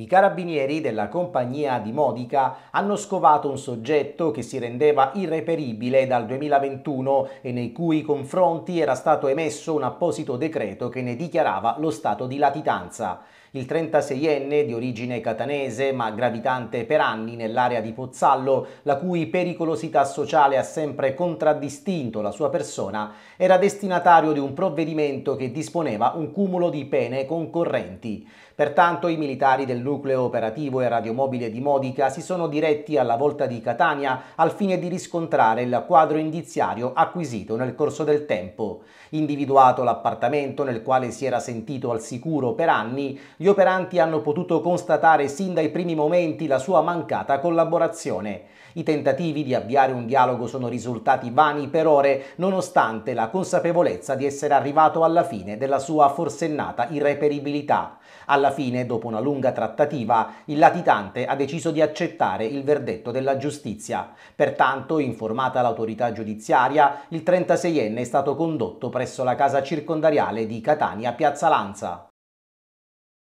I carabinieri della compagnia di Modica hanno scovato un soggetto che si rendeva irreperibile dal 2021 e nei cui confronti era stato emesso un apposito decreto che ne dichiarava lo stato di latitanza. Il 36enne di origine catanese ma gravitante per anni nell'area di Pozzallo, la cui pericolosità sociale ha sempre contraddistinto la sua persona, era destinatario di un provvedimento che disponeva un cumulo di pene concorrenti. Pertanto i militari del nucleo operativo e radiomobile di Modica si sono diretti alla volta di Catania al fine di riscontrare il quadro indiziario acquisito nel corso del tempo. Individuato l'appartamento nel quale si era sentito al sicuro per anni, gli operanti hanno potuto constatare sin dai primi momenti la sua mancata collaborazione. I tentativi di avviare un dialogo sono risultati vani per ore, nonostante la consapevolezza di essere arrivato alla fine della sua forsennata irreperibilità. Alla fine, dopo una lunga trattativa, il latitante ha deciso di accettare il verdetto della giustizia. Pertanto, informata l'autorità giudiziaria, il 36enne è stato condotto presso la casa circondariale di Catania Piazza Lanza.